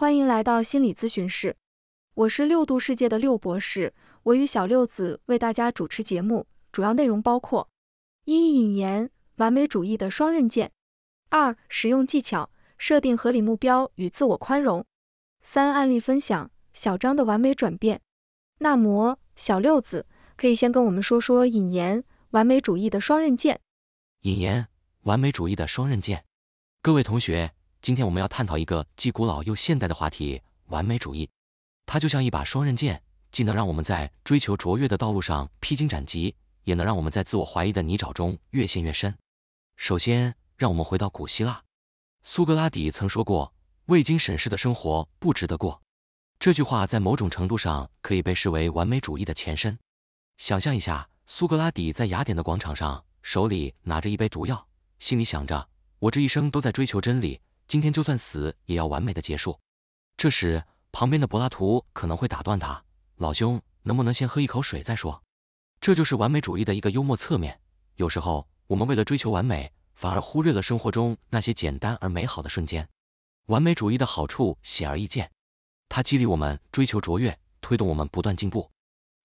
欢迎来到心理咨询室，我是六度世界的六博士，我与小六子为大家主持节目，主要内容包括：一、引言，完美主义的双刃剑；二、使用技巧，设定合理目标与自我宽容；三、案例分享，小张的完美转变。那么，小六子可以先跟我们说说引言，完美主义的双刃剑。引言，完美主义的双刃剑。各位同学。今天我们要探讨一个既古老又现代的话题——完美主义。它就像一把双刃剑，既能让我们在追求卓越的道路上披荆斩棘，也能让我们在自我怀疑的泥沼中越陷越深。首先，让我们回到古希腊。苏格拉底曾说过：“未经审视的生活不值得过。”这句话在某种程度上可以被视为完美主义的前身。想象一下，苏格拉底在雅典的广场上，手里拿着一杯毒药，心里想着：“我这一生都在追求真理。”今天就算死也要完美的结束。这时，旁边的柏拉图可能会打断他：“老兄，能不能先喝一口水再说？”这就是完美主义的一个幽默侧面。有时候，我们为了追求完美，反而忽略了生活中那些简单而美好的瞬间。完美主义的好处显而易见，它激励我们追求卓越，推动我们不断进步。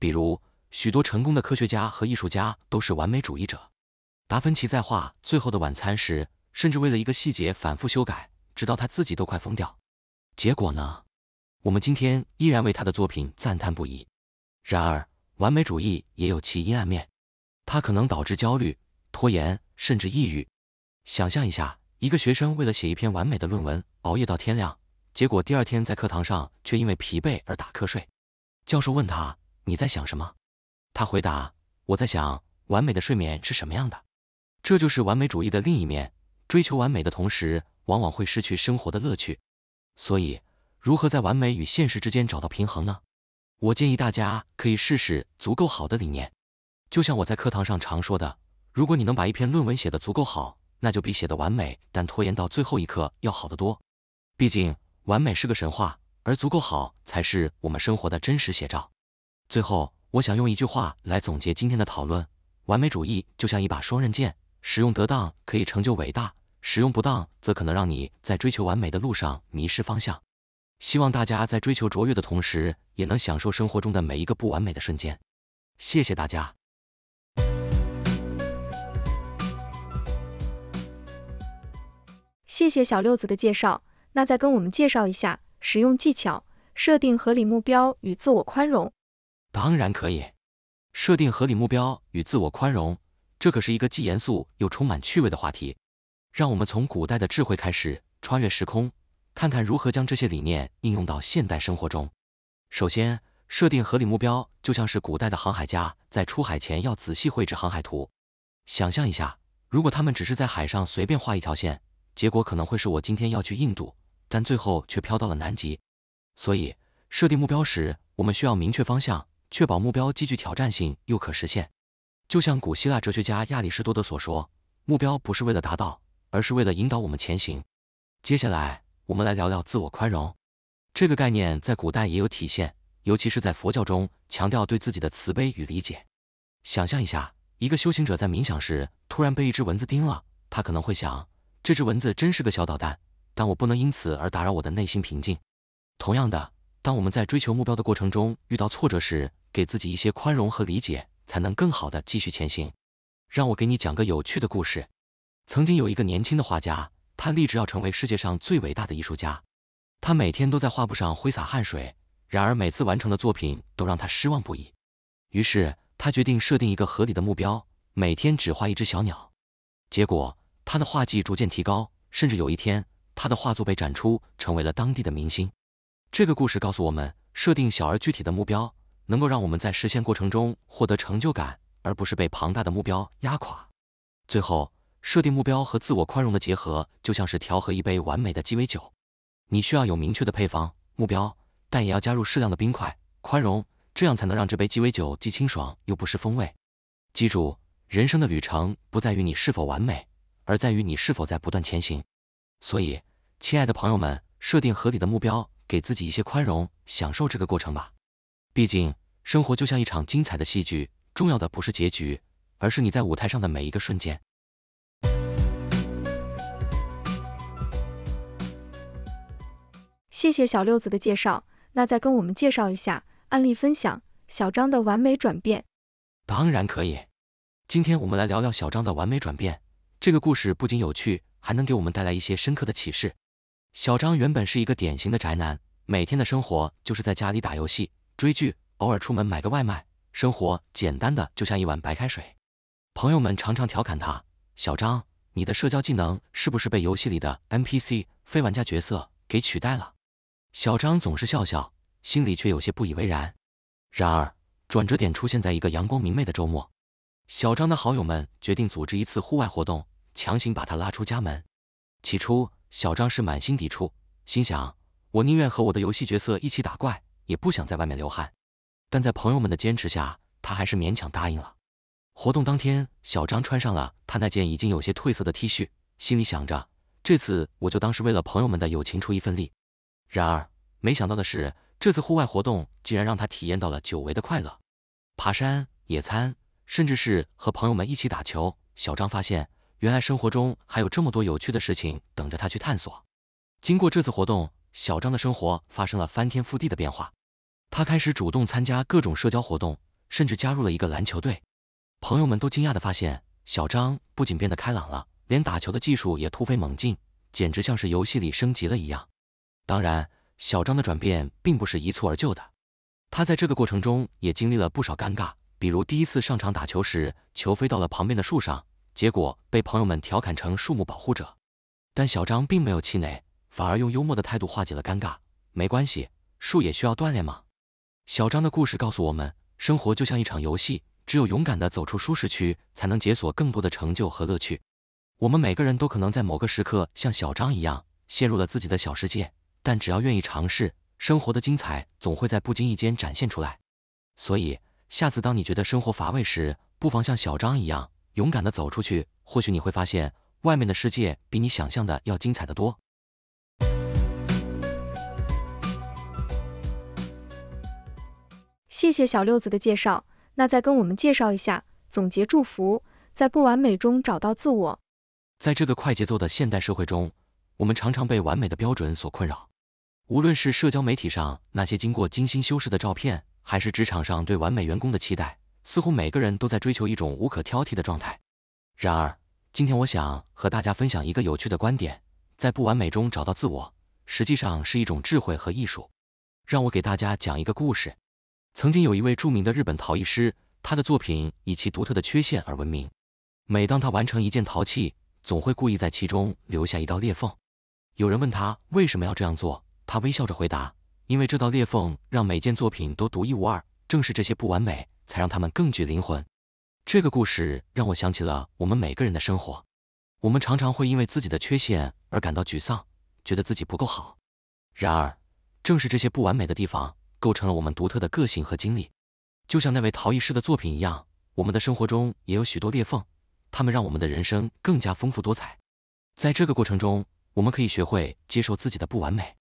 比如，许多成功的科学家和艺术家都是完美主义者。达芬奇在画《最后的晚餐》时。甚至为了一个细节反复修改，直到他自己都快疯掉。结果呢？我们今天依然为他的作品赞叹不已。然而，完美主义也有其阴暗面，它可能导致焦虑、拖延甚至抑郁。想象一下，一个学生为了写一篇完美的论文熬夜到天亮，结果第二天在课堂上却因为疲惫而打瞌睡。教授问他：“你在想什么？”他回答：“我在想完美的睡眠是什么样的。”这就是完美主义的另一面。追求完美的同时，往往会失去生活的乐趣。所以，如何在完美与现实之间找到平衡呢？我建议大家可以试试“足够好”的理念。就像我在课堂上常说的，如果你能把一篇论文写得足够好，那就比写得完美但拖延到最后一刻要好得多。毕竟，完美是个神话，而足够好才是我们生活的真实写照。最后，我想用一句话来总结今天的讨论：完美主义就像一把双刃剑，使用得当可以成就伟大。使用不当，则可能让你在追求完美的路上迷失方向。希望大家在追求卓越的同时，也能享受生活中的每一个不完美的瞬间。谢谢大家。谢谢小六子的介绍，那再跟我们介绍一下使用技巧、设定合理目标与自我宽容。当然可以。设定合理目标与自我宽容，这可是一个既严肃又充满趣味的话题。让我们从古代的智慧开始，穿越时空，看看如何将这些理念应用到现代生活中。首先，设定合理目标，就像是古代的航海家在出海前要仔细绘制航海图。想象一下，如果他们只是在海上随便画一条线，结果可能会是我今天要去印度，但最后却飘到了南极。所以，设定目标时，我们需要明确方向，确保目标既具挑战性又可实现。就像古希腊哲学家亚里士多德所说，目标不是为了达到。而是为了引导我们前行。接下来，我们来聊聊自我宽容这个概念，在古代也有体现，尤其是在佛教中，强调对自己的慈悲与理解。想象一下，一个修行者在冥想时突然被一只蚊子叮了，他可能会想，这只蚊子真是个小捣蛋，但我不能因此而打扰我的内心平静。同样的，当我们在追求目标的过程中遇到挫折时，给自己一些宽容和理解，才能更好的继续前行。让我给你讲个有趣的故事。曾经有一个年轻的画家，他立志要成为世界上最伟大的艺术家。他每天都在画布上挥洒汗水，然而每次完成的作品都让他失望不已。于是他决定设定一个合理的目标，每天只画一只小鸟。结果他的画技逐渐提高，甚至有一天他的画作被展出，成为了当地的明星。这个故事告诉我们，设定小而具体的目标，能够让我们在实现过程中获得成就感，而不是被庞大的目标压垮。最后。设定目标和自我宽容的结合，就像是调和一杯完美的鸡尾酒。你需要有明确的配方目标，但也要加入适量的冰块宽容，这样才能让这杯鸡尾酒既清爽又不失风味。记住，人生的旅程不在于你是否完美，而在于你是否在不断前行。所以，亲爱的朋友们，设定合理的目标，给自己一些宽容，享受这个过程吧。毕竟，生活就像一场精彩的戏剧，重要的不是结局，而是你在舞台上的每一个瞬间。谢谢小六子的介绍，那再跟我们介绍一下案例分享，小张的完美转变。当然可以，今天我们来聊聊小张的完美转变。这个故事不仅有趣，还能给我们带来一些深刻的启示。小张原本是一个典型的宅男，每天的生活就是在家里打游戏、追剧，偶尔出门买个外卖，生活简单的就像一碗白开水。朋友们常常调侃他，小张，你的社交技能是不是被游戏里的 NPC 非玩家角色给取代了？小张总是笑笑，心里却有些不以为然。然而，转折点出现在一个阳光明媚的周末，小张的好友们决定组织一次户外活动，强行把他拉出家门。起初，小张是满心抵触，心想我宁愿和我的游戏角色一起打怪，也不想在外面流汗。但在朋友们的坚持下，他还是勉强答应了。活动当天，小张穿上了他那件已经有些褪色的 T 恤，心里想着这次我就当是为了朋友们的友情出一份力。然而，没想到的是，这次户外活动竟然让他体验到了久违的快乐。爬山、野餐，甚至是和朋友们一起打球，小张发现，原来生活中还有这么多有趣的事情等着他去探索。经过这次活动，小张的生活发生了翻天覆地的变化。他开始主动参加各种社交活动，甚至加入了一个篮球队。朋友们都惊讶的发现，小张不仅变得开朗了，连打球的技术也突飞猛进，简直像是游戏里升级了一样。当然，小张的转变并不是一蹴而就的，他在这个过程中也经历了不少尴尬，比如第一次上场打球时，球飞到了旁边的树上，结果被朋友们调侃成树木保护者。但小张并没有气馁，反而用幽默的态度化解了尴尬。没关系，树也需要锻炼嘛。小张的故事告诉我们，生活就像一场游戏，只有勇敢的走出舒适区，才能解锁更多的成就和乐趣。我们每个人都可能在某个时刻像小张一样，陷入了自己的小世界。但只要愿意尝试，生活的精彩总会在不经意间展现出来。所以，下次当你觉得生活乏味时，不妨像小张一样勇敢的走出去，或许你会发现外面的世界比你想象的要精彩的多。谢谢小六子的介绍，那再跟我们介绍一下，总结祝福，在不完美中找到自我。在这个快节奏的现代社会中，我们常常被完美的标准所困扰。无论是社交媒体上那些经过精心修饰的照片，还是职场上对完美员工的期待，似乎每个人都在追求一种无可挑剔的状态。然而，今天我想和大家分享一个有趣的观点：在不完美中找到自我，实际上是一种智慧和艺术。让我给大家讲一个故事。曾经有一位著名的日本陶艺师，他的作品以其独特的缺陷而闻名。每当他完成一件陶器，总会故意在其中留下一道裂缝。有人问他为什么要这样做？他微笑着回答：“因为这道裂缝让每件作品都独一无二，正是这些不完美，才让他们更具灵魂。”这个故事让我想起了我们每个人的生活。我们常常会因为自己的缺陷而感到沮丧，觉得自己不够好。然而，正是这些不完美的地方，构成了我们独特的个性和经历。就像那位陶艺师的作品一样，我们的生活中也有许多裂缝，他们让我们的人生更加丰富多彩。在这个过程中，我们可以学会接受自己的不完美。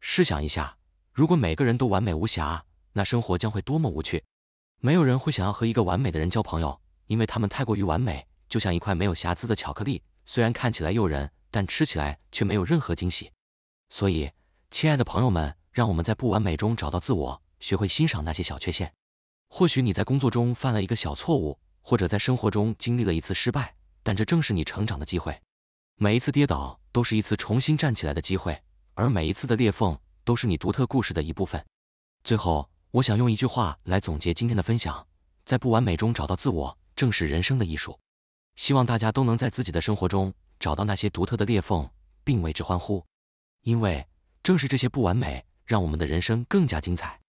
试想一下，如果每个人都完美无瑕，那生活将会多么无趣。没有人会想要和一个完美的人交朋友，因为他们太过于完美，就像一块没有瑕疵的巧克力，虽然看起来诱人，但吃起来却没有任何惊喜。所以，亲爱的朋友们，让我们在不完美中找到自我，学会欣赏那些小缺陷。或许你在工作中犯了一个小错误，或者在生活中经历了一次失败，但这正是你成长的机会。每一次跌倒都是一次重新站起来的机会。而每一次的裂缝都是你独特故事的一部分。最后，我想用一句话来总结今天的分享：在不完美中找到自我，正是人生的艺术。希望大家都能在自己的生活中找到那些独特的裂缝，并为之欢呼，因为正是这些不完美，让我们的人生更加精彩。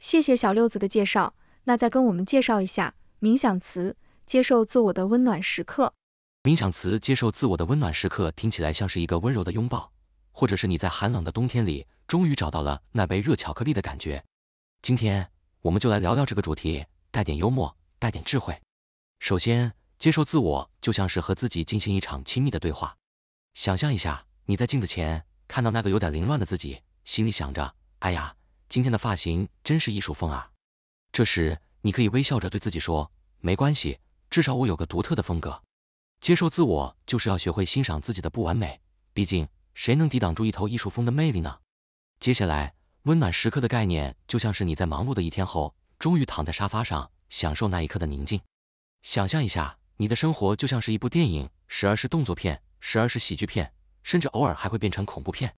谢谢小六子的介绍，那再跟我们介绍一下冥想词。接受自我的温暖时刻，冥想词接受自我的温暖时刻听起来像是一个温柔的拥抱，或者是你在寒冷的冬天里终于找到了那杯热巧克力的感觉。今天我们就来聊聊这个主题，带点幽默，带点智慧。首先，接受自我就像是和自己进行一场亲密的对话。想象一下，你在镜子前看到那个有点凌乱的自己，心里想着，哎呀，今天的发型真是艺术风啊。这时，你可以微笑着对自己说，没关系。至少我有个独特的风格，接受自我就是要学会欣赏自己的不完美，毕竟谁能抵挡住一头艺术风的魅力呢？接下来，温暖时刻的概念就像是你在忙碌的一天后，终于躺在沙发上享受那一刻的宁静。想象一下，你的生活就像是一部电影，时而是动作片，时而是喜剧片，甚至偶尔还会变成恐怖片。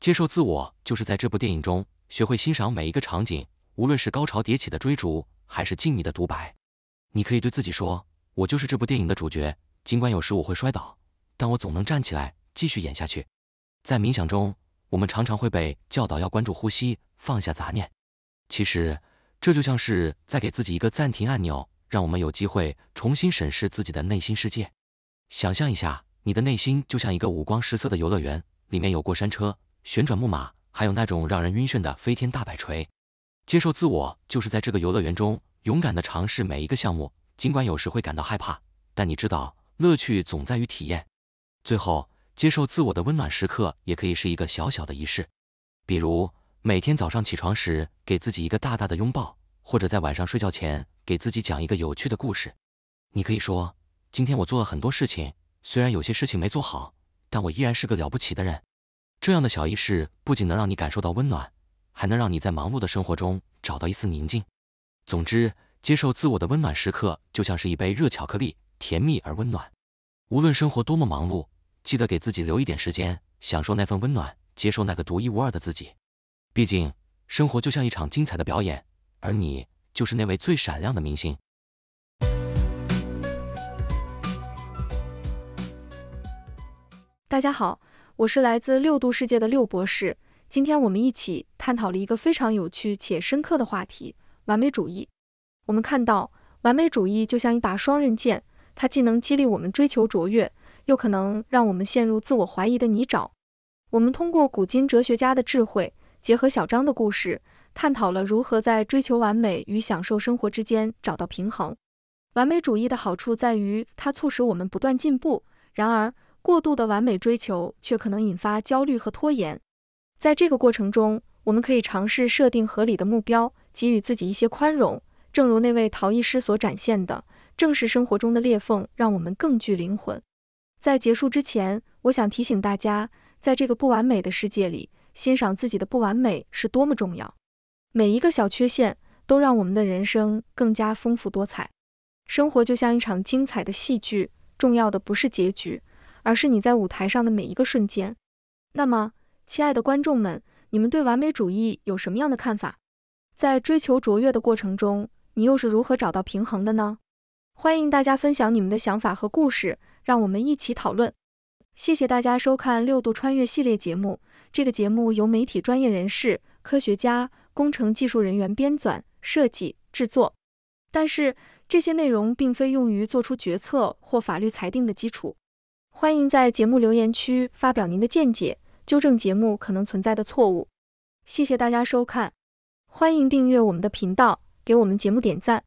接受自我就是在这部电影中学会欣赏每一个场景，无论是高潮迭起的追逐，还是静谧的独白。你可以对自己说。我就是这部电影的主角，尽管有时我会摔倒，但我总能站起来继续演下去。在冥想中，我们常常会被教导要关注呼吸，放下杂念。其实，这就像是在给自己一个暂停按钮，让我们有机会重新审视自己的内心世界。想象一下，你的内心就像一个五光十色的游乐园，里面有过山车、旋转木马，还有那种让人晕眩的飞天大摆锤。接受自我就是在这个游乐园中，勇敢的尝试每一个项目。尽管有时会感到害怕，但你知道，乐趣总在于体验。最后，接受自我的温暖时刻也可以是一个小小的仪式，比如每天早上起床时给自己一个大大的拥抱，或者在晚上睡觉前给自己讲一个有趣的故事。你可以说，今天我做了很多事情，虽然有些事情没做好，但我依然是个了不起的人。这样的小仪式不仅能让你感受到温暖，还能让你在忙碌的生活中找到一丝宁静。总之，接受自我的温暖时刻，就像是一杯热巧克力，甜蜜而温暖。无论生活多么忙碌，记得给自己留一点时间，享受那份温暖，接受那个独一无二的自己。毕竟，生活就像一场精彩的表演，而你就是那位最闪亮的明星。大家好，我是来自六度世界的六博士。今天我们一起探讨了一个非常有趣且深刻的话题——完美主义。我们看到，完美主义就像一把双刃剑，它既能激励我们追求卓越，又可能让我们陷入自我怀疑的泥沼。我们通过古今哲学家的智慧，结合小张的故事，探讨了如何在追求完美与享受生活之间找到平衡。完美主义的好处在于它促使我们不断进步，然而过度的完美追求却可能引发焦虑和拖延。在这个过程中，我们可以尝试设定合理的目标，给予自己一些宽容。正如那位陶艺师所展现的，正是生活中的裂缝让我们更具灵魂。在结束之前，我想提醒大家，在这个不完美的世界里，欣赏自己的不完美是多么重要。每一个小缺陷都让我们的人生更加丰富多彩。生活就像一场精彩的戏剧，重要的不是结局，而是你在舞台上的每一个瞬间。那么，亲爱的观众们，你们对完美主义有什么样的看法？在追求卓越的过程中，你又是如何找到平衡的呢？欢迎大家分享你们的想法和故事，让我们一起讨论。谢谢大家收看六度穿越系列节目。这个节目由媒体专业人士、科学家、工程技术人员编纂、设计、制作，但是这些内容并非用于做出决策或法律裁定的基础。欢迎在节目留言区发表您的见解，纠正节目可能存在的错误。谢谢大家收看，欢迎订阅我们的频道。给我们节目点赞。